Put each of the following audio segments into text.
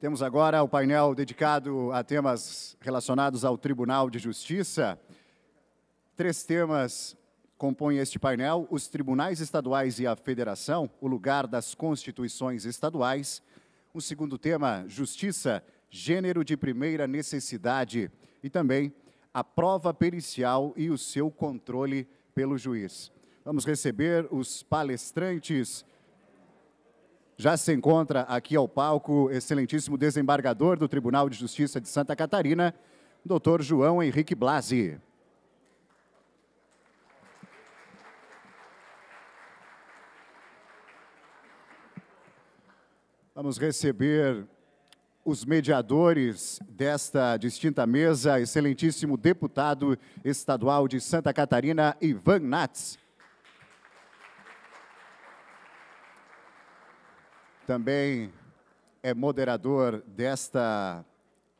Temos agora o painel dedicado a temas relacionados ao Tribunal de Justiça. Três temas compõem este painel: os tribunais estaduais e a federação, o lugar das constituições estaduais. O segundo tema, justiça, gênero de primeira necessidade e também a prova pericial e o seu controle pelo juiz. Vamos receber os palestrantes já se encontra aqui ao palco excelentíssimo desembargador do Tribunal de Justiça de Santa Catarina, doutor João Henrique Blasi. Vamos receber os mediadores desta distinta mesa, excelentíssimo deputado estadual de Santa Catarina, Ivan Nats. também é moderador desta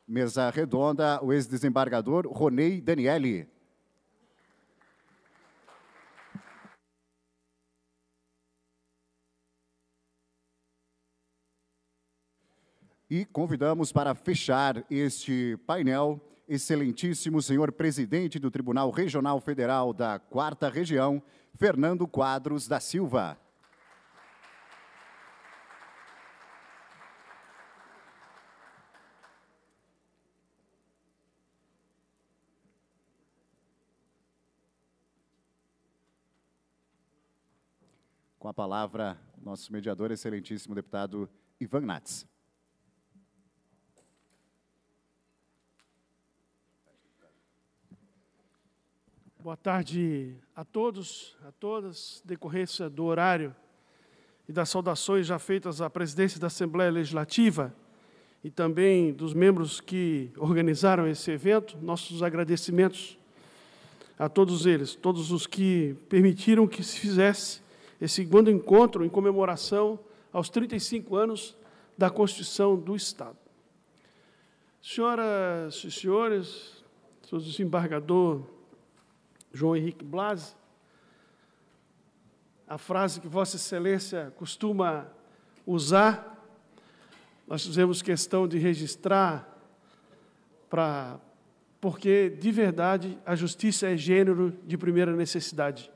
mesa redonda, o ex-desembargador Ronei Daniele. E convidamos para fechar este painel, excelentíssimo senhor presidente do Tribunal Regional Federal da Quarta Região, Fernando Quadros da Silva. a palavra nosso mediador, excelentíssimo deputado Ivan Nats. Boa tarde a todos, a todas. Decorrência do horário e das saudações já feitas à presidência da Assembleia Legislativa e também dos membros que organizaram esse evento, nossos agradecimentos a todos eles, todos os que permitiram que se fizesse esse segundo encontro em comemoração aos 35 anos da Constituição do Estado. Senhoras e senhores, sou o desembargador João Henrique Blasi. A frase que Vossa Excelência costuma usar, nós fizemos questão de registrar para porque de verdade a justiça é gênero de primeira necessidade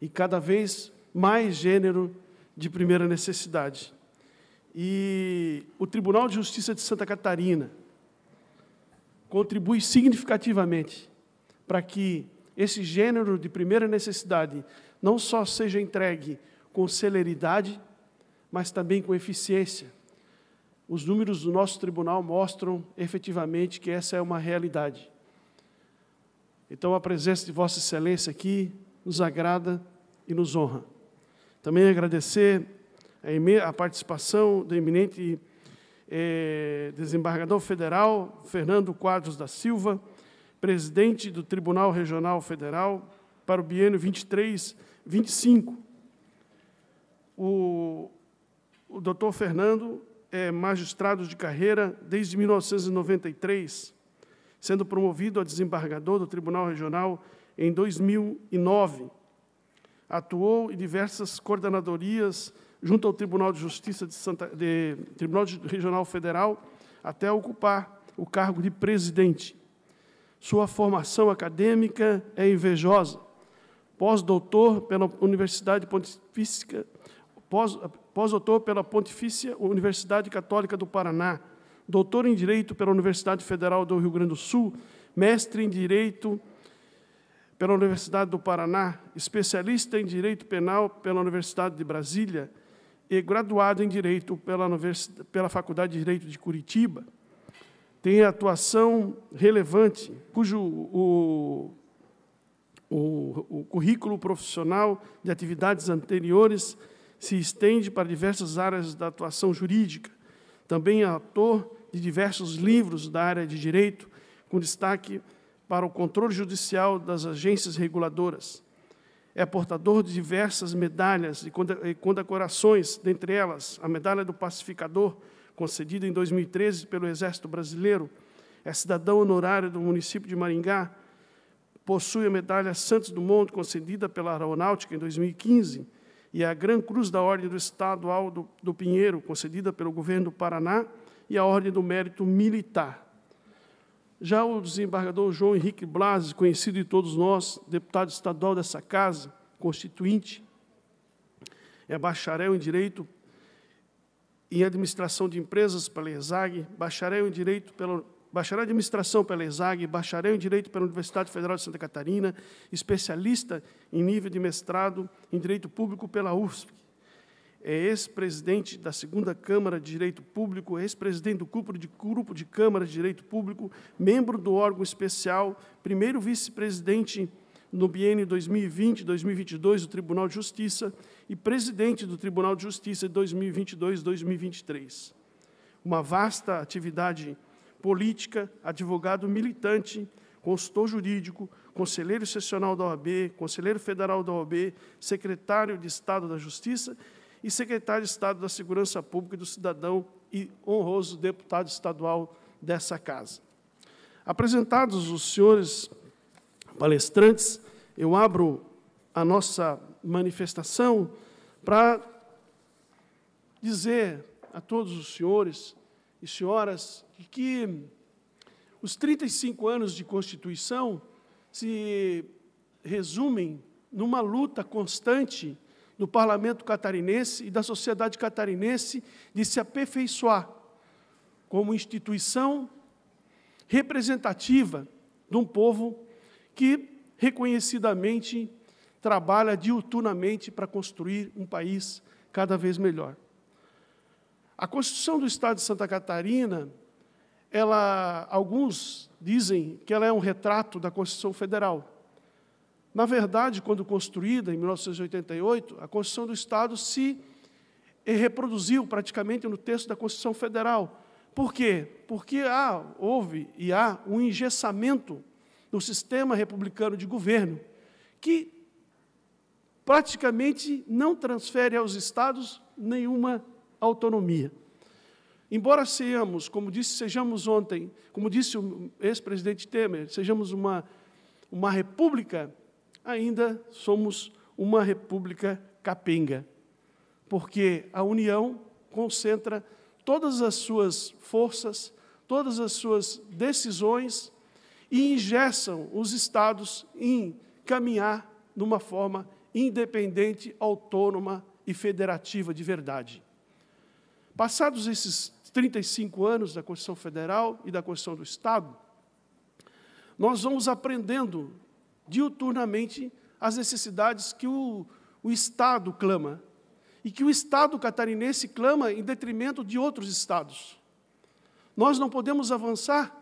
e cada vez mais gênero de primeira necessidade. E o Tribunal de Justiça de Santa Catarina contribui significativamente para que esse gênero de primeira necessidade não só seja entregue com celeridade, mas também com eficiência. Os números do nosso tribunal mostram efetivamente que essa é uma realidade. Então, a presença de Vossa Excelência aqui nos agrada e nos honra. Também agradecer a participação do eminente eh, desembargador federal Fernando Quadros da Silva, presidente do Tribunal Regional Federal para o biênio 23-25. O, o doutor Fernando é magistrado de carreira desde 1993, sendo promovido a desembargador do Tribunal Regional em 2009 Atuou em diversas coordenadorias junto ao Tribunal de Justiça de Santa, de, Tribunal Regional Federal, até ocupar o cargo de presidente. Sua formação acadêmica é invejosa. Pós-doutor pela Universidade Pontifícia, pós-doutor pós pela Pontifícia Universidade Católica do Paraná, doutor em Direito pela Universidade Federal do Rio Grande do Sul, mestre em Direito pela Universidade do Paraná, especialista em Direito Penal pela Universidade de Brasília e graduado em Direito pela, Universidade, pela Faculdade de Direito de Curitiba. Tem atuação relevante, cujo o, o, o currículo profissional de atividades anteriores se estende para diversas áreas da atuação jurídica. Também é autor de diversos livros da área de direito, com destaque para o controle judicial das agências reguladoras. É portador de diversas medalhas e condecorações, dentre elas a Medalha do Pacificador, concedida em 2013 pelo Exército Brasileiro. É cidadão honorário do município de Maringá. Possui a Medalha Santos Dumont, concedida pela Aeronáutica em 2015, e é a Gran Cruz da Ordem do Estado Aldo do Pinheiro, concedida pelo governo do Paraná, e a Ordem do Mérito Militar, já o desembargador João Henrique Blas, conhecido de todos nós, deputado estadual dessa casa, constituinte, é bacharel em Direito em Administração de Empresas pela ESAG, bacharel em Direito pela bacharel em Administração pela ESAG, bacharel em Direito pela Universidade Federal de Santa Catarina, especialista em nível de mestrado em Direito Público pela UFSC, é ex-presidente da segunda Câmara de Direito Público, ex-presidente do grupo de Câmara de Direito Público, membro do órgão especial, primeiro vice-presidente no biênio 2020-2022 do Tribunal de Justiça e presidente do Tribunal de Justiça 2022-2023. Uma vasta atividade política, advogado militante, consultor jurídico, conselheiro seccional da OAB, conselheiro federal da OAB, secretário de Estado da Justiça e secretário de Estado da Segurança Pública e do Cidadão e honroso deputado estadual dessa casa. Apresentados os senhores palestrantes, eu abro a nossa manifestação para dizer a todos os senhores e senhoras que os 35 anos de Constituição se resumem numa luta constante do parlamento catarinense e da sociedade catarinense de se aperfeiçoar como instituição representativa de um povo que reconhecidamente trabalha diuturnamente para construir um país cada vez melhor. A Constituição do Estado de Santa Catarina, ela alguns dizem que ela é um retrato da Constituição Federal. Na verdade, quando construída em 1988, a Constituição do Estado se reproduziu praticamente no texto da Constituição Federal. Por quê? Porque há, ah, houve e há um engessamento no sistema republicano de governo que praticamente não transfere aos estados nenhuma autonomia. Embora sejamos, como disse, sejamos ontem, como disse o ex-presidente Temer, sejamos uma uma república, ainda somos uma república capenga, porque a União concentra todas as suas forças, todas as suas decisões e ingessam os estados em caminhar de uma forma independente, autônoma e federativa de verdade. Passados esses 35 anos da Constituição Federal e da Constituição do Estado, nós vamos aprendendo diuturnamente as necessidades que o, o Estado clama. E que o Estado catarinense clama em detrimento de outros Estados. Nós não podemos avançar,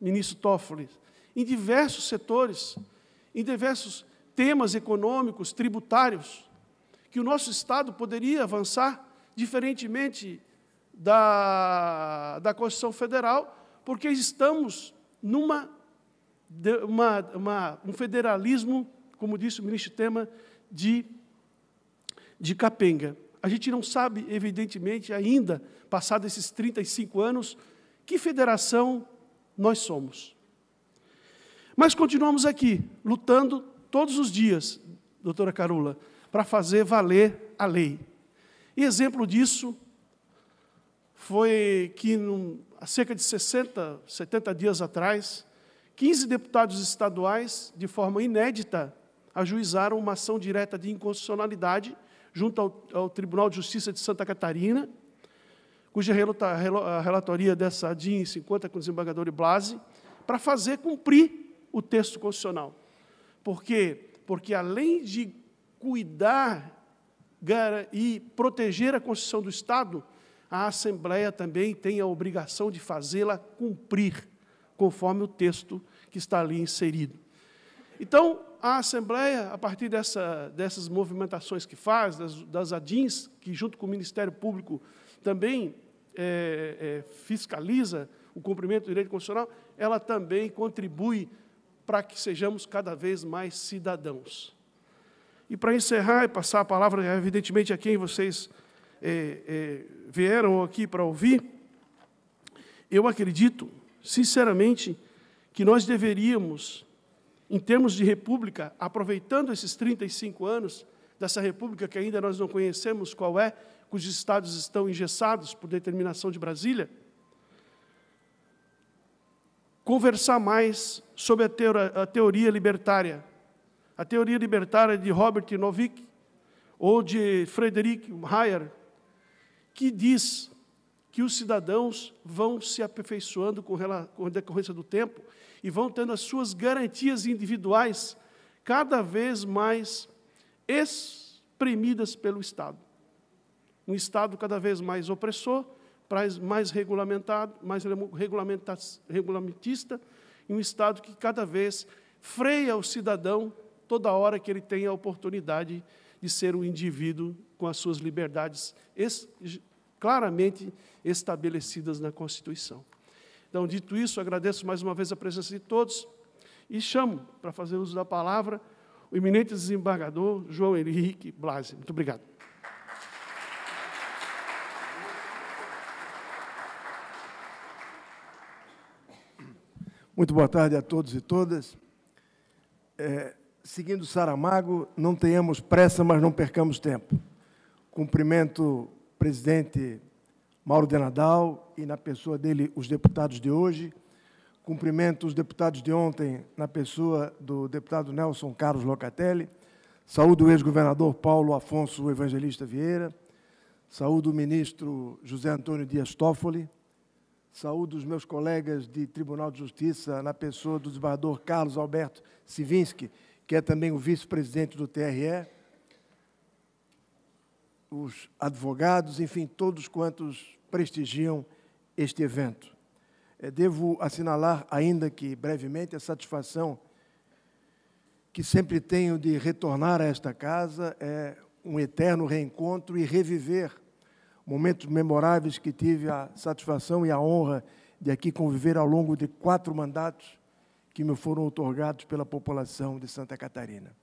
ministro Toffoli, em diversos setores, em diversos temas econômicos, tributários, que o nosso Estado poderia avançar, diferentemente da, da Constituição Federal, porque estamos numa uma, uma, um federalismo, como disse o ministro Tema, de, de capenga. A gente não sabe, evidentemente, ainda, passados esses 35 anos, que federação nós somos. Mas continuamos aqui, lutando todos os dias, doutora Carula, para fazer valer a lei. E exemplo disso foi que, num, há cerca de 60, 70 dias atrás, 15 deputados estaduais, de forma inédita, ajuizaram uma ação direta de inconstitucionalidade junto ao, ao Tribunal de Justiça de Santa Catarina, cuja relatoria dessa DIN 50 com o desembargador Blase, para fazer cumprir o texto constitucional. Por quê? Porque, além de cuidar e proteger a Constituição do Estado, a Assembleia também tem a obrigação de fazê-la cumprir, conforme o texto que está ali inserido. Então, a Assembleia, a partir dessa, dessas movimentações que faz, das, das ADINs, que junto com o Ministério Público também é, é, fiscaliza o cumprimento do direito constitucional, ela também contribui para que sejamos cada vez mais cidadãos. E para encerrar e passar a palavra, evidentemente, a quem vocês é, é vieram aqui para ouvir, eu acredito, sinceramente, que nós deveríamos, em termos de república, aproveitando esses 35 anos dessa república que ainda nós não conhecemos qual é, cujos estados estão engessados por determinação de Brasília, conversar mais sobre a, teoria, a teoria libertária, a teoria libertária de Robert Novick ou de Frederick Mayer, que diz que os cidadãos vão se aperfeiçoando com, com decorrência do tempo e vão tendo as suas garantias individuais cada vez mais exprimidas pelo Estado. Um Estado cada vez mais opressor, mais regulamentado, mais regulamentista, e um Estado que cada vez freia o cidadão toda hora que ele tem a oportunidade de ser um indivíduo com as suas liberdades claramente estabelecidas na Constituição. Então, dito isso, agradeço mais uma vez a presença de todos e chamo para fazer uso da palavra o eminente desembargador João Henrique Blase. Muito obrigado. Muito boa tarde a todos e todas. É, seguindo Saramago, não tenhamos pressa, mas não percamos tempo. Cumprimento o presidente Mauro de Nadal e na pessoa dele os deputados de hoje. Cumprimento os deputados de ontem na pessoa do deputado Nelson Carlos Locatelli. Saúdo o ex-governador Paulo Afonso Evangelista Vieira. Saúdo o ministro José Antônio Dias Toffoli. Saúdo os meus colegas de Tribunal de Justiça na pessoa do desembargador Carlos Alberto Sivinski, que é também o vice-presidente do TRE. Os advogados, enfim, todos quantos prestigiam este evento. É, devo assinalar, ainda que brevemente, a satisfação que sempre tenho de retornar a esta casa, é um eterno reencontro e reviver momentos memoráveis que tive a satisfação e a honra de aqui conviver ao longo de quatro mandatos que me foram otorgados pela população de Santa Catarina.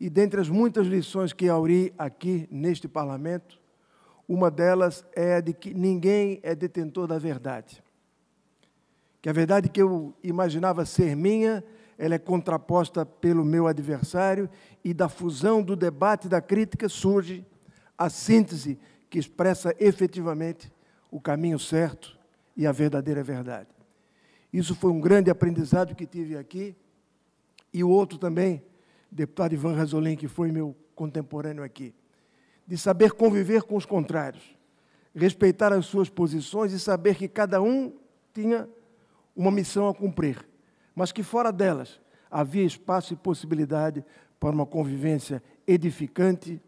E dentre as muitas lições que auri aqui neste parlamento, uma delas é a de que ninguém é detentor da verdade. Que a verdade que eu imaginava ser minha, ela é contraposta pelo meu adversário e da fusão do debate e da crítica surge a síntese que expressa efetivamente o caminho certo e a verdadeira verdade. Isso foi um grande aprendizado que tive aqui e o outro também, deputado Ivan Razolim, que foi meu contemporâneo aqui de saber conviver com os contrários, respeitar as suas posições e saber que cada um tinha uma missão a cumprir, mas que fora delas havia espaço e possibilidade para uma convivência edificante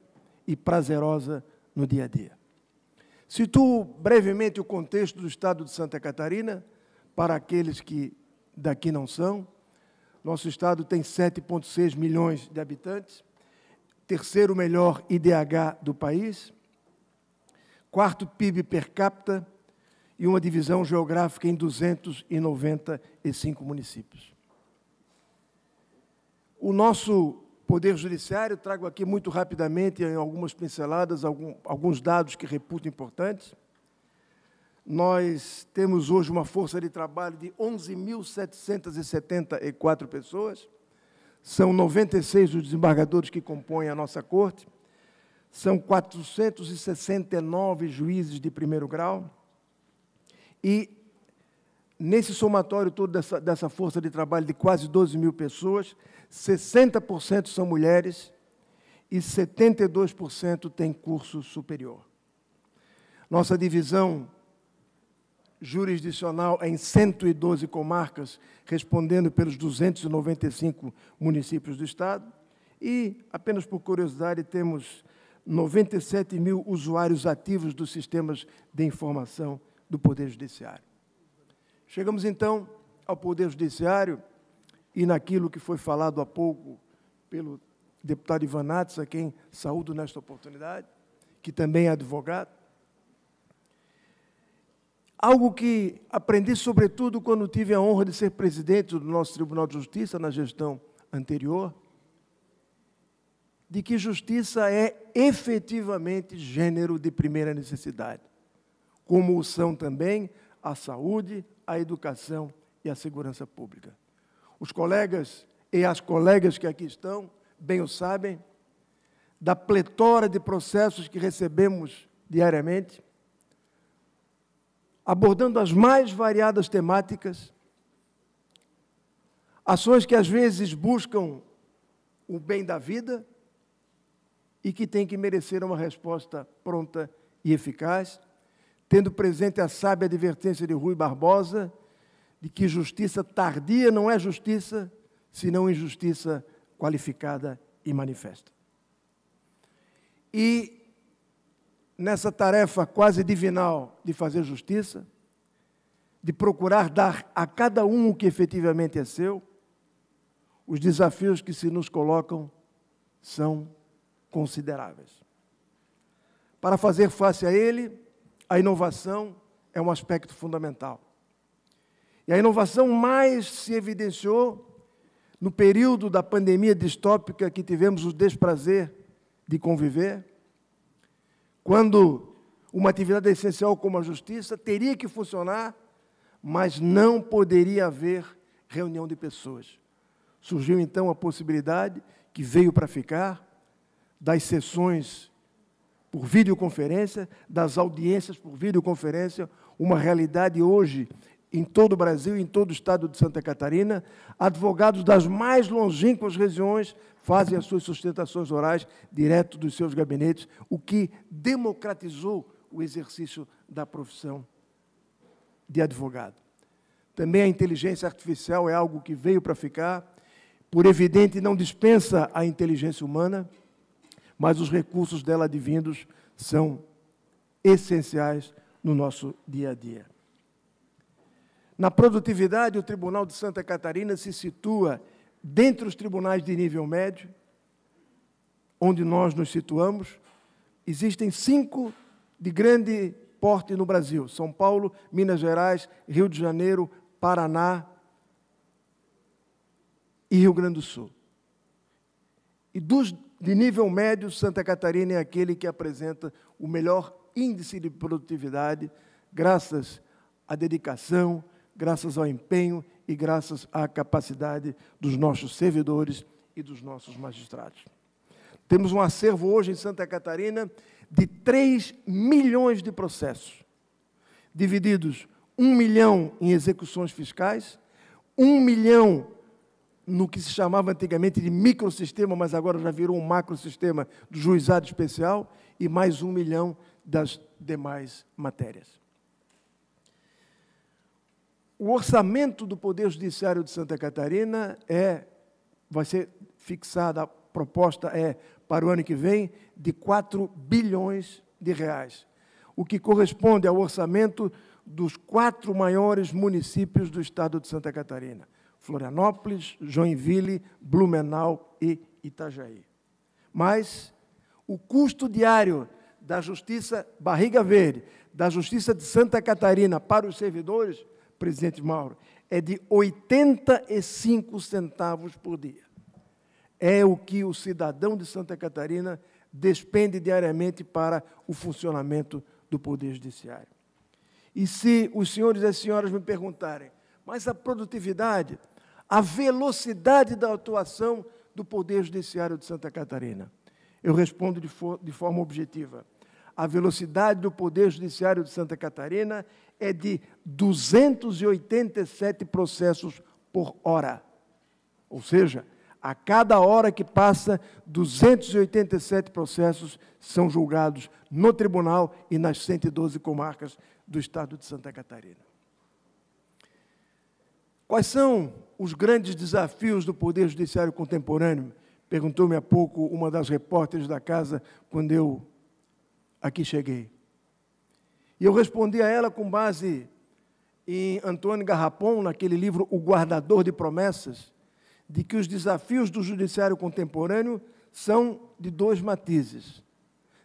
e prazerosa no dia a dia. Situo brevemente o contexto do estado de Santa Catarina, para aqueles que daqui não são. Nosso estado tem 7,6 milhões de habitantes terceiro melhor IDH do país, quarto PIB per capita e uma divisão geográfica em 295 municípios. O nosso Poder Judiciário, trago aqui muito rapidamente, em algumas pinceladas, alguns dados que reputo importantes. Nós temos hoje uma força de trabalho de 11.774 pessoas, são 96 os desembargadores que compõem a nossa corte, são 469 juízes de primeiro grau, e nesse somatório todo dessa, dessa força de trabalho de quase 12 mil pessoas, 60% são mulheres e 72% têm curso superior. Nossa divisão jurisdicional em 112 comarcas, respondendo pelos 295 municípios do Estado. E, apenas por curiosidade, temos 97 mil usuários ativos dos sistemas de informação do Poder Judiciário. Chegamos, então, ao Poder Judiciário e naquilo que foi falado há pouco pelo deputado Ivan Nats, a quem saúdo nesta oportunidade, que também é advogado, Algo que aprendi, sobretudo, quando tive a honra de ser presidente do nosso Tribunal de Justiça na gestão anterior, de que justiça é efetivamente gênero de primeira necessidade, como o são também a saúde, a educação e a segurança pública. Os colegas e as colegas que aqui estão bem o sabem, da pletora de processos que recebemos diariamente, abordando as mais variadas temáticas, ações que às vezes buscam o bem da vida e que têm que merecer uma resposta pronta e eficaz, tendo presente a sábia advertência de Rui Barbosa de que justiça tardia não é justiça, senão injustiça qualificada e manifesta. E nessa tarefa quase divinal de fazer justiça, de procurar dar a cada um o que efetivamente é seu, os desafios que se nos colocam são consideráveis. Para fazer face a ele, a inovação é um aspecto fundamental. E a inovação mais se evidenciou no período da pandemia distópica que tivemos o desprazer de conviver, quando uma atividade essencial como a justiça teria que funcionar, mas não poderia haver reunião de pessoas. Surgiu então a possibilidade, que veio para ficar, das sessões por videoconferência, das audiências por videoconferência, uma realidade hoje em todo o Brasil, em todo o estado de Santa Catarina, advogados das mais longínquas regiões fazem as suas sustentações orais direto dos seus gabinetes, o que democratizou o exercício da profissão de advogado. Também a inteligência artificial é algo que veio para ficar, por evidente não dispensa a inteligência humana, mas os recursos dela advindos são essenciais no nosso dia a dia. Na produtividade, o Tribunal de Santa Catarina se situa dentre os tribunais de nível médio, onde nós nos situamos. Existem cinco de grande porte no Brasil: São Paulo, Minas Gerais, Rio de Janeiro, Paraná e Rio Grande do Sul. E dos de nível médio, Santa Catarina é aquele que apresenta o melhor índice de produtividade, graças à dedicação, graças ao empenho e graças à capacidade dos nossos servidores e dos nossos magistrados. Temos um acervo hoje em Santa Catarina de 3 milhões de processos, divididos 1 milhão em execuções fiscais, 1 milhão no que se chamava antigamente de microsistema, mas agora já virou um macrosistema do juizado especial, e mais 1 milhão das demais matérias o orçamento do Poder Judiciário de Santa Catarina é, vai ser fixada, a proposta é, para o ano que vem, de 4 bilhões de reais, o que corresponde ao orçamento dos quatro maiores municípios do estado de Santa Catarina, Florianópolis, Joinville, Blumenau e Itajaí. Mas o custo diário da Justiça Barriga Verde, da Justiça de Santa Catarina para os servidores, presidente Mauro, é de 85 centavos por dia. É o que o cidadão de Santa Catarina despende diariamente para o funcionamento do Poder Judiciário. E se os senhores e as senhoras me perguntarem, mas a produtividade, a velocidade da atuação do Poder Judiciário de Santa Catarina? Eu respondo de, for de forma objetiva. A velocidade do Poder Judiciário de Santa Catarina é de 287 processos por hora. Ou seja, a cada hora que passa, 287 processos são julgados no tribunal e nas 112 comarcas do estado de Santa Catarina. Quais são os grandes desafios do Poder Judiciário contemporâneo? Perguntou-me há pouco uma das repórteres da casa quando eu aqui cheguei. E eu respondi a ela com base em Antônio Garrapon, naquele livro O Guardador de Promessas, de que os desafios do judiciário contemporâneo são de dois matizes,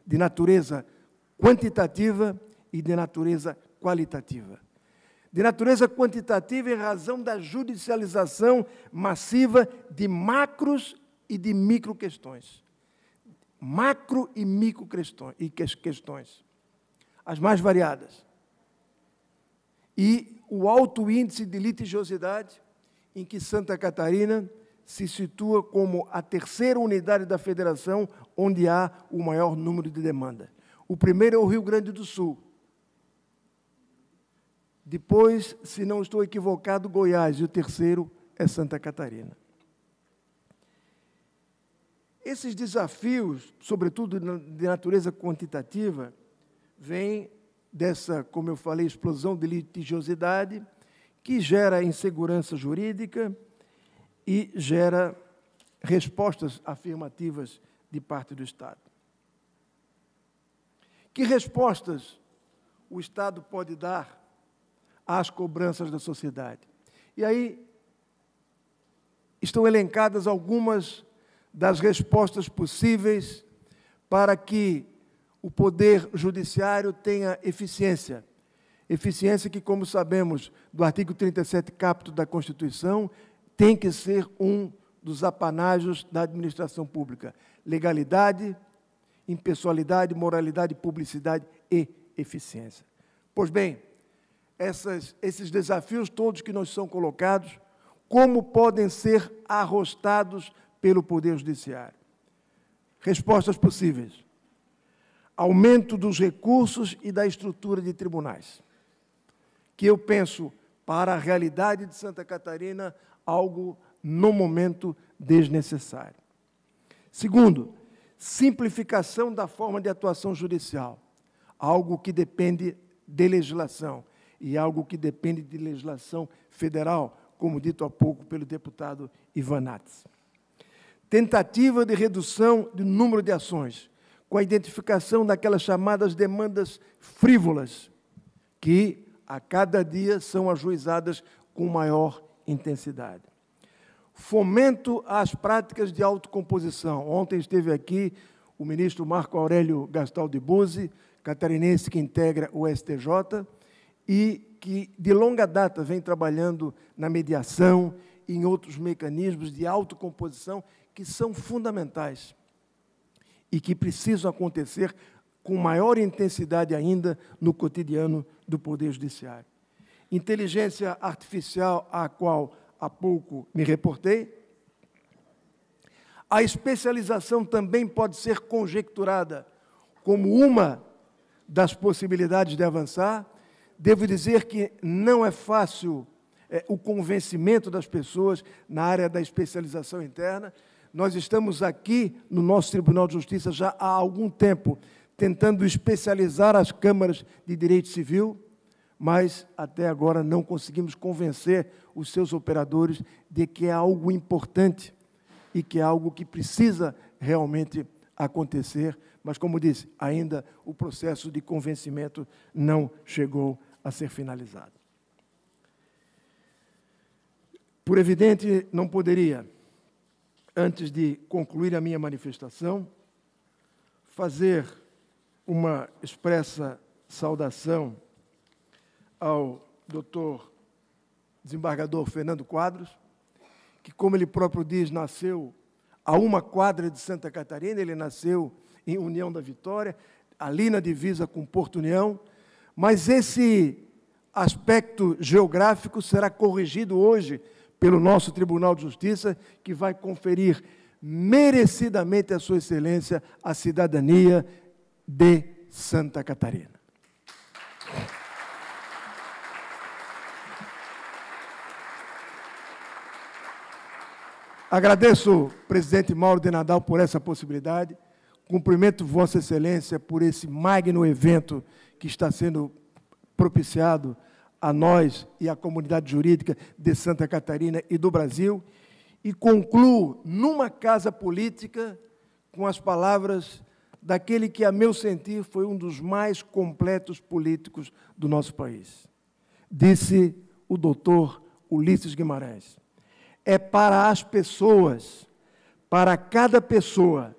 de natureza quantitativa e de natureza qualitativa. De natureza quantitativa em razão da judicialização massiva de macros e de micro questões. Macro e micro questões as mais variadas. E o alto índice de litigiosidade, em que Santa Catarina se situa como a terceira unidade da federação onde há o maior número de demandas. O primeiro é o Rio Grande do Sul. Depois, se não estou equivocado, Goiás. E o terceiro é Santa Catarina. Esses desafios, sobretudo de natureza quantitativa, vem dessa, como eu falei, explosão de litigiosidade, que gera insegurança jurídica e gera respostas afirmativas de parte do Estado. Que respostas o Estado pode dar às cobranças da sociedade? E aí estão elencadas algumas das respostas possíveis para que o poder judiciário tenha eficiência. Eficiência que, como sabemos, do artigo 37, capto da Constituição, tem que ser um dos apanágios da administração pública. Legalidade, impessoalidade, moralidade, publicidade e eficiência. Pois bem, essas, esses desafios todos que nos são colocados, como podem ser arrostados pelo Poder Judiciário? Respostas possíveis aumento dos recursos e da estrutura de tribunais, que eu penso para a realidade de Santa Catarina algo no momento desnecessário. Segundo, simplificação da forma de atuação judicial, algo que depende de legislação e algo que depende de legislação federal, como dito há pouco pelo deputado Ivanates. Tentativa de redução do número de ações, com a identificação daquelas chamadas demandas frívolas, que a cada dia são ajuizadas com maior intensidade. Fomento às práticas de autocomposição. Ontem esteve aqui o ministro Marco Aurélio de Buzzi, catarinense que integra o STJ e que de longa data vem trabalhando na mediação e em outros mecanismos de autocomposição que são fundamentais e que precisam acontecer com maior intensidade ainda no cotidiano do Poder Judiciário. Inteligência artificial, à qual há pouco me reportei, a especialização também pode ser conjecturada como uma das possibilidades de avançar. Devo dizer que não é fácil é, o convencimento das pessoas na área da especialização interna, nós estamos aqui no nosso Tribunal de Justiça já há algum tempo, tentando especializar as câmaras de direito civil, mas até agora não conseguimos convencer os seus operadores de que é algo importante e que é algo que precisa realmente acontecer. Mas, como disse, ainda o processo de convencimento não chegou a ser finalizado. Por evidente, não poderia antes de concluir a minha manifestação, fazer uma expressa saudação ao doutor desembargador Fernando Quadros, que, como ele próprio diz, nasceu a uma quadra de Santa Catarina, ele nasceu em União da Vitória, ali na divisa com Porto União, mas esse aspecto geográfico será corrigido hoje pelo nosso Tribunal de Justiça, que vai conferir merecidamente a Sua Excelência a cidadania de Santa Catarina. Agradeço, presidente Mauro de Nadal, por essa possibilidade. Cumprimento Vossa Excelência por esse magno evento que está sendo propiciado a nós e à comunidade jurídica de Santa Catarina e do Brasil, e concluo numa casa política com as palavras daquele que, a meu sentir, foi um dos mais completos políticos do nosso país. Disse o doutor Ulisses Guimarães. É para as pessoas, para cada pessoa,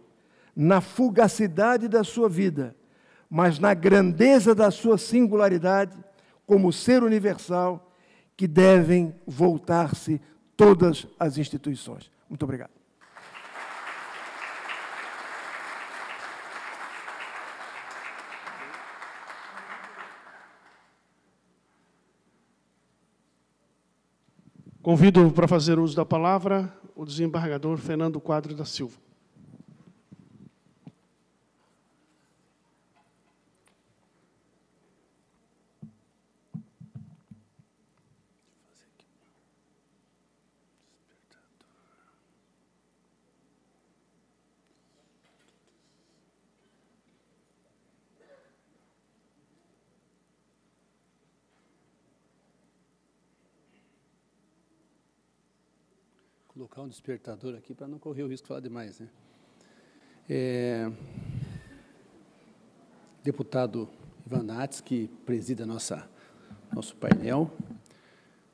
na fugacidade da sua vida, mas na grandeza da sua singularidade, como ser universal que devem voltar-se todas as instituições. Muito obrigado. Convido para fazer uso da palavra o desembargador Fernando Quadro da Silva. colocar um despertador aqui para não correr o risco de falar demais, né? É, deputado Ivan Nats, que presida nossa, nosso painel,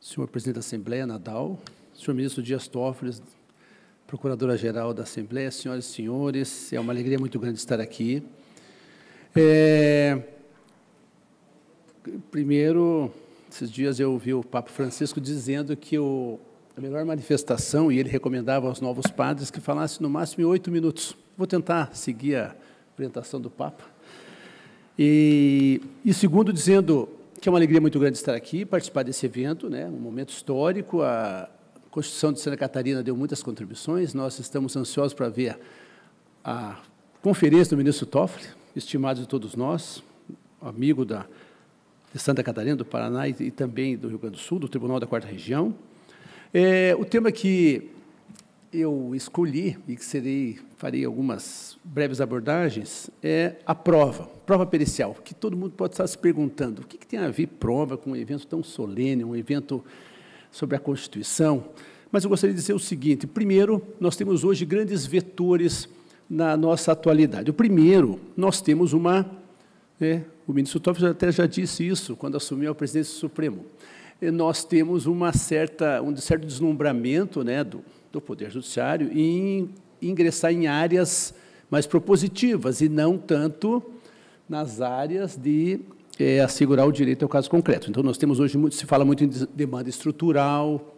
senhor presidente da Assembleia, Nadal, senhor ministro Dias Toffoli, procuradora-geral da Assembleia, senhoras e senhores, é uma alegria muito grande estar aqui. É, primeiro, esses dias eu ouvi o Papa Francisco dizendo que o a melhor manifestação, e ele recomendava aos novos padres que falassem no máximo em oito minutos. Vou tentar seguir a orientação do Papa. E, e segundo, dizendo que é uma alegria muito grande estar aqui, participar desse evento, né, um momento histórico. A Constituição de Santa Catarina deu muitas contribuições. Nós estamos ansiosos para ver a conferência do ministro Toffoli, estimado de todos nós, amigo da, de Santa Catarina, do Paraná e, e também do Rio Grande do Sul, do Tribunal da Quarta Região. É, o tema que eu escolhi e que serei, farei algumas breves abordagens é a prova, prova pericial, que todo mundo pode estar se perguntando, o que, que tem a ver prova com um evento tão solene, um evento sobre a Constituição? Mas eu gostaria de dizer o seguinte, primeiro, nós temos hoje grandes vetores na nossa atualidade. O primeiro, nós temos uma, é, o ministro Toffoli até já disse isso quando assumiu a presidência do Supremo, eh, nós temos uma certa, um certo deslumbramento né, do, do Poder Judiciário em ingressar em áreas mais propositivas e não tanto nas áreas de é, assegurar o direito ao caso concreto. Então, nós temos hoje, muito, se fala muito em demanda estrutural,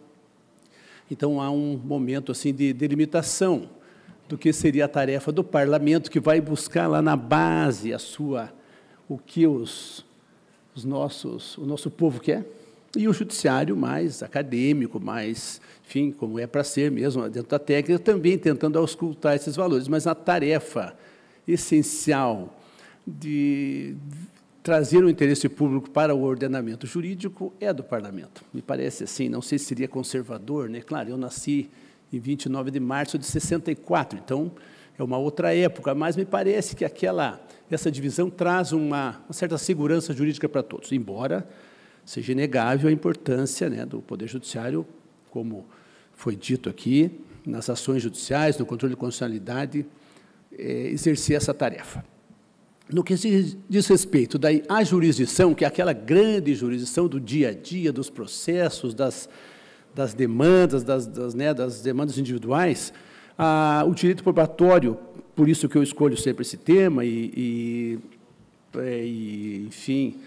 então há um momento assim de delimitação do que seria a tarefa do parlamento, que vai buscar lá na base a sua, o que os, os nossos, o nosso povo quer, e o judiciário mais acadêmico, mais, enfim, como é para ser mesmo, dentro da técnica, também tentando auscultar esses valores. Mas a tarefa essencial de trazer o interesse público para o ordenamento jurídico é do parlamento. Me parece assim, não sei se seria conservador, né? Claro, eu nasci em 29 de março de 64, então é uma outra época, mas me parece que aquela essa divisão traz uma, uma certa segurança jurídica para todos, embora seja inegável a importância né, do Poder Judiciário, como foi dito aqui, nas ações judiciais, no controle de constitucionalidade, é, exercer essa tarefa. No que se diz respeito daí à jurisdição, que é aquela grande jurisdição do dia a dia, dos processos, das, das demandas, das, das, né, das demandas individuais, a, o direito probatório, por isso que eu escolho sempre esse tema, e, e, é, e enfim,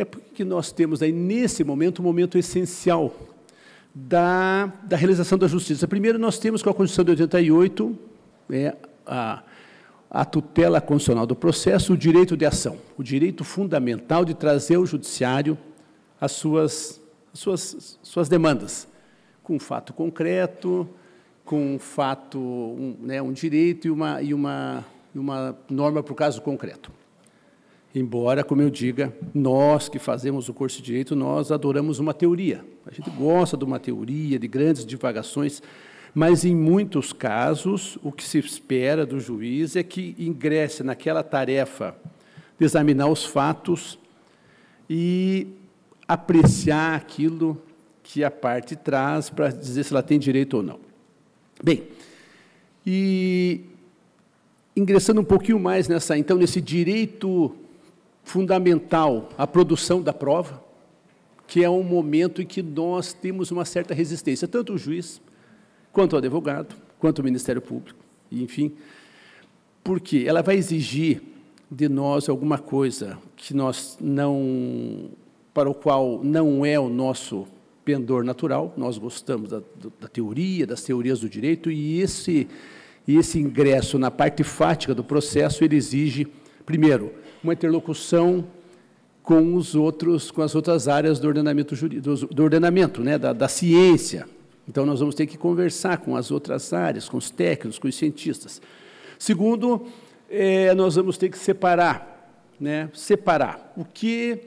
é porque nós temos aí, nesse momento, um momento essencial da, da realização da justiça. Primeiro, nós temos com a Constituição de 88 é, né, a, a tutela constitucional do processo, o direito de ação, o direito fundamental de trazer ao judiciário as suas, as suas, suas demandas, com um fato concreto, com um fato, um, né, um direito e uma, e uma, uma norma para o caso concreto. Embora, como eu diga, nós que fazemos o curso de direito, nós adoramos uma teoria. A gente gosta de uma teoria, de grandes divagações, mas em muitos casos o que se espera do juiz é que ingresse naquela tarefa de examinar os fatos e apreciar aquilo que a parte traz para dizer se ela tem direito ou não. Bem, e ingressando um pouquinho mais nessa, então, nesse direito fundamental a produção da prova, que é um momento em que nós temos uma certa resistência, tanto o juiz, quanto o advogado, quanto o Ministério Público, enfim, porque ela vai exigir de nós alguma coisa que nós não para o qual não é o nosso pendor natural, nós gostamos da, da teoria, das teorias do direito, e esse, e esse ingresso na parte fática do processo, ele exige, primeiro, uma interlocução com os outros, com as outras áreas do ordenamento jurídico, do ordenamento, né, da, da ciência. Então nós vamos ter que conversar com as outras áreas, com os técnicos, com os cientistas. Segundo, é, nós vamos ter que separar, né, separar o que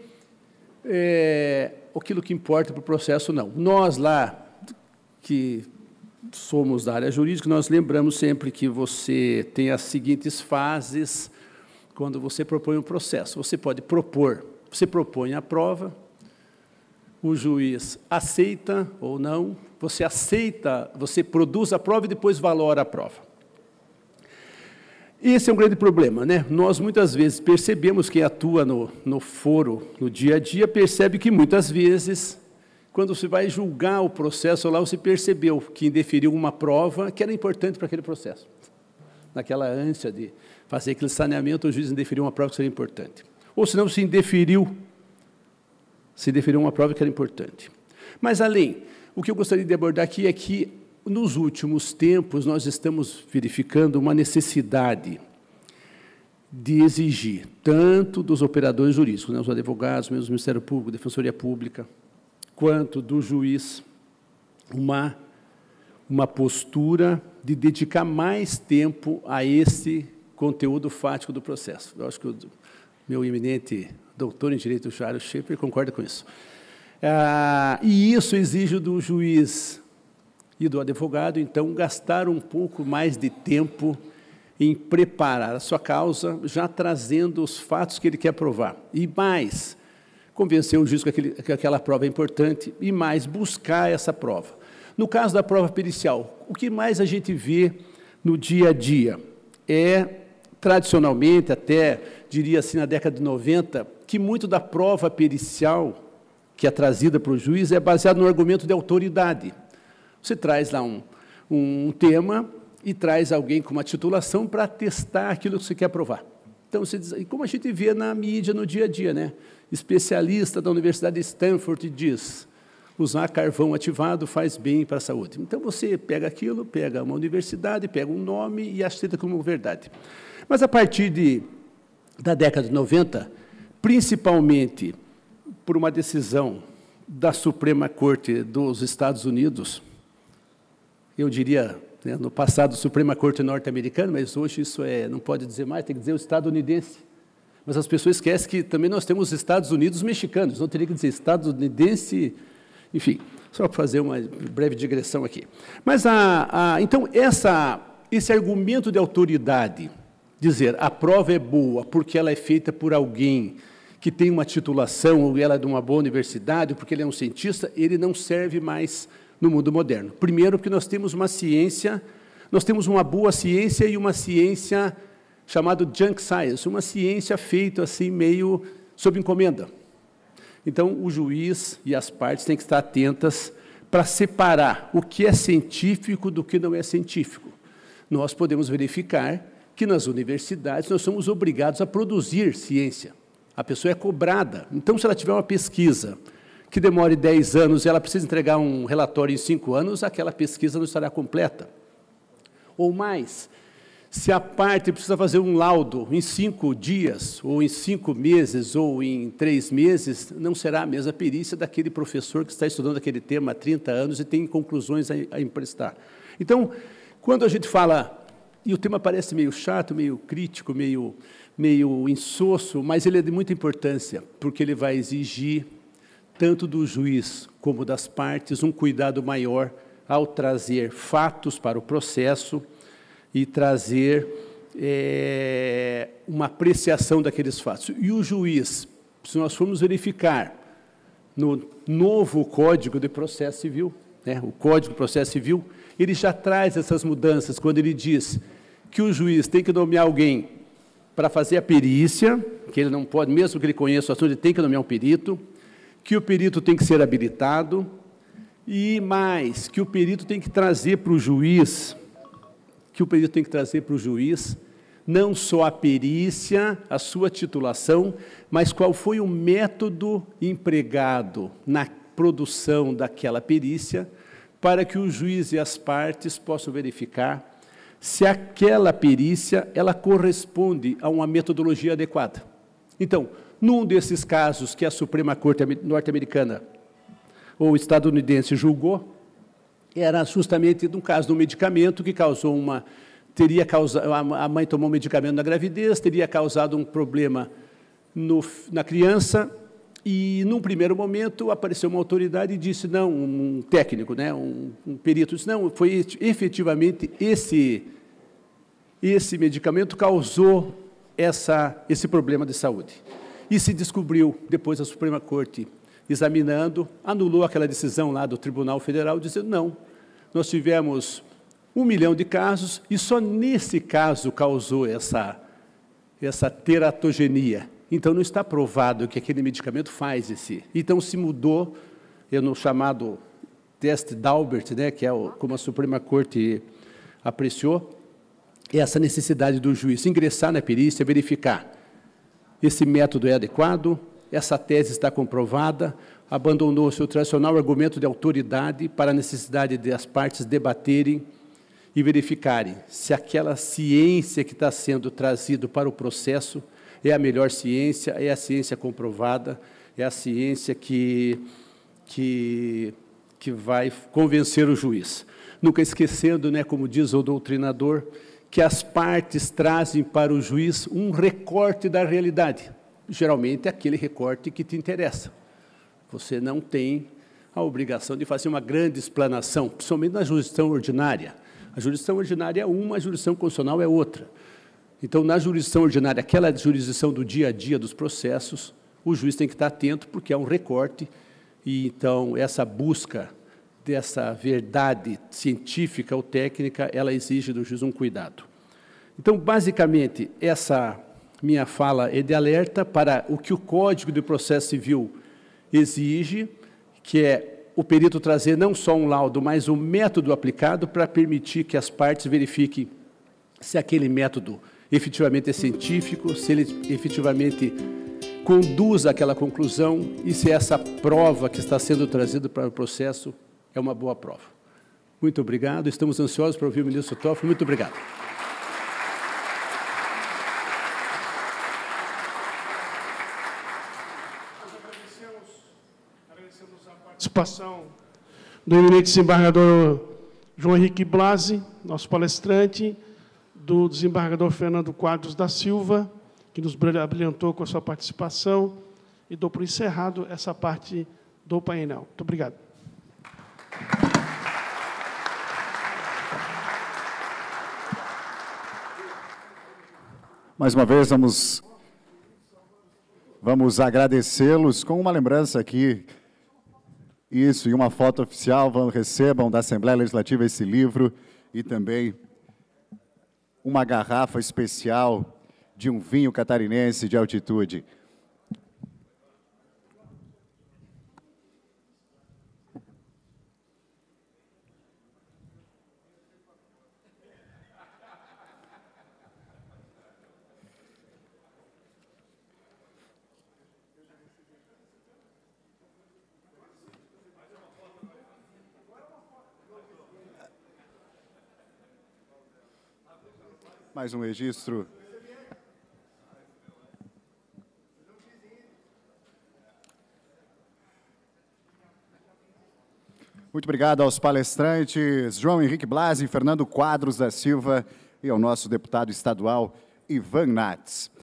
é, aquilo que importa para o processo não. Nós lá que somos da área jurídica, nós lembramos sempre que você tem as seguintes fases quando você propõe um processo. Você pode propor, você propõe a prova, o juiz aceita ou não, você aceita, você produz a prova e depois valora a prova. Esse é um grande problema, né? Nós muitas vezes percebemos, quem atua no, no foro, no dia a dia, percebe que muitas vezes, quando você vai julgar o processo lá, você percebeu que indeferiu uma prova que era importante para aquele processo, naquela ânsia de, fazer aquele saneamento, o juiz indeferiu uma prova que seria importante. Ou se não se indeferiu, se indeferiu uma prova que era importante. Mas, além, o que eu gostaria de abordar aqui é que, nos últimos tempos, nós estamos verificando uma necessidade de exigir, tanto dos operadores jurídicos, né, os advogados, mesmo do Ministério Público, Defensoria Pública, quanto do juiz, uma, uma postura de dedicar mais tempo a esse conteúdo fático do processo. Eu acho que o meu eminente doutor em direito Charles Schaefer concorda com isso. Ah, e isso exige do juiz e do advogado, então, gastar um pouco mais de tempo em preparar a sua causa, já trazendo os fatos que ele quer provar. E mais, convencer o juiz que, aquele, que aquela prova é importante, e mais, buscar essa prova. No caso da prova pericial, o que mais a gente vê no dia a dia é tradicionalmente, até diria assim, na década de 90, que muito da prova pericial que é trazida para o juiz é baseada no argumento de autoridade. Você traz lá um, um tema e traz alguém com uma titulação para testar aquilo que você quer provar. Então, você diz, e como a gente vê na mídia, no dia a dia, né? Especialista da Universidade de Stanford diz, usar carvão ativado faz bem para a saúde. Então você pega aquilo, pega uma universidade, pega um nome e aceita como verdade. Mas a partir de, da década de 90, principalmente por uma decisão da Suprema Corte dos Estados Unidos, eu diria né, no passado Suprema Corte norte-americana, mas hoje isso é, não pode dizer mais, tem que dizer o estadunidense. Mas as pessoas esquecem que também nós temos Estados Unidos mexicanos, não teria que dizer estadunidense mexicanos enfim, só para fazer uma breve digressão aqui. Mas, a, a, então, essa, esse argumento de autoridade, dizer a prova é boa porque ela é feita por alguém que tem uma titulação, ou ela é de uma boa universidade, ou porque ele é um cientista, ele não serve mais no mundo moderno. Primeiro, porque nós temos uma ciência, nós temos uma boa ciência e uma ciência chamada junk science, uma ciência feita assim meio sob encomenda. Então, o juiz e as partes têm que estar atentas para separar o que é científico do que não é científico. Nós podemos verificar que nas universidades nós somos obrigados a produzir ciência. A pessoa é cobrada. Então, se ela tiver uma pesquisa que demore 10 anos e ela precisa entregar um relatório em 5 anos, aquela pesquisa não estará completa. Ou mais, se a parte precisa fazer um laudo em cinco dias, ou em cinco meses, ou em três meses, não será a mesma perícia daquele professor que está estudando aquele tema há 30 anos e tem conclusões a, a emprestar. Então, quando a gente fala, e o tema parece meio chato, meio crítico, meio, meio insosso, mas ele é de muita importância, porque ele vai exigir, tanto do juiz como das partes, um cuidado maior ao trazer fatos para o processo, e trazer é, uma apreciação daqueles fatos. E o juiz, se nós formos verificar no novo Código de Processo Civil, né, o Código de Processo Civil, ele já traz essas mudanças quando ele diz que o juiz tem que nomear alguém para fazer a perícia, que ele não pode, mesmo que ele conheça o assunto, ele tem que nomear um perito, que o perito tem que ser habilitado, e mais, que o perito tem que trazer para o juiz que o perito tem que trazer para o juiz não só a perícia, a sua titulação, mas qual foi o método empregado na produção daquela perícia, para que o juiz e as partes possam verificar se aquela perícia ela corresponde a uma metodologia adequada. Então, num desses casos que a Suprema Corte norte-americana ou estadunidense julgou, era justamente no caso do medicamento que causou uma teria causado a mãe tomou um medicamento na gravidez, teria causado um problema no, na criança e num primeiro momento apareceu uma autoridade e disse não, um técnico, né, um, um perito disse não, foi efetivamente esse esse medicamento causou essa, esse problema de saúde. E se descobriu depois a Suprema Corte examinando, anulou aquela decisão lá do Tribunal Federal, dizendo: não, nós tivemos um milhão de casos e só nesse caso causou essa, essa teratogenia. Então não está provado que aquele medicamento faz esse. Então se mudou, eu no chamado teste Dalbert, né, que é o, como a Suprema Corte apreciou, essa necessidade do juiz ingressar na perícia, verificar esse método é adequado, essa tese está comprovada, abandonou-se o tradicional argumento de autoridade para a necessidade de as partes debaterem e verificarem se aquela ciência que está sendo trazida para o processo é a melhor ciência, é a ciência comprovada, é a ciência que, que, que vai convencer o juiz. Nunca esquecendo, né, como diz o doutrinador, que as partes trazem para o juiz um recorte da realidade geralmente é aquele recorte que te interessa. Você não tem a obrigação de fazer uma grande explanação, principalmente na jurisdição ordinária. A jurisdição ordinária é uma, a jurisdição constitucional é outra. Então, na jurisdição ordinária, aquela jurisdição do dia a dia dos processos, o juiz tem que estar atento, porque é um recorte, e então essa busca dessa verdade científica ou técnica, ela exige do juiz um cuidado. Então, basicamente, essa minha fala é de alerta para o que o Código de Processo Civil exige, que é o perito trazer não só um laudo, mas o um método aplicado para permitir que as partes verifiquem se aquele método efetivamente é científico, se ele efetivamente conduz àquela conclusão e se essa prova que está sendo trazida para o processo é uma boa prova. Muito obrigado. Estamos ansiosos para ouvir o ministro Toffoli. Muito obrigado. participação do eminente desembargador João Henrique Blasi, nosso palestrante, do desembargador Fernando Quadros da Silva, que nos brilhantou com a sua participação, e dou por encerrado essa parte do painel. Muito obrigado. Mais uma vez, vamos, vamos agradecê-los com uma lembrança aqui isso, e uma foto oficial, vão, recebam da Assembleia Legislativa esse livro e também uma garrafa especial de um vinho catarinense de altitude. Mais um registro. Muito obrigado aos palestrantes João Henrique Blasi, Fernando Quadros da Silva e ao nosso deputado estadual Ivan Nats.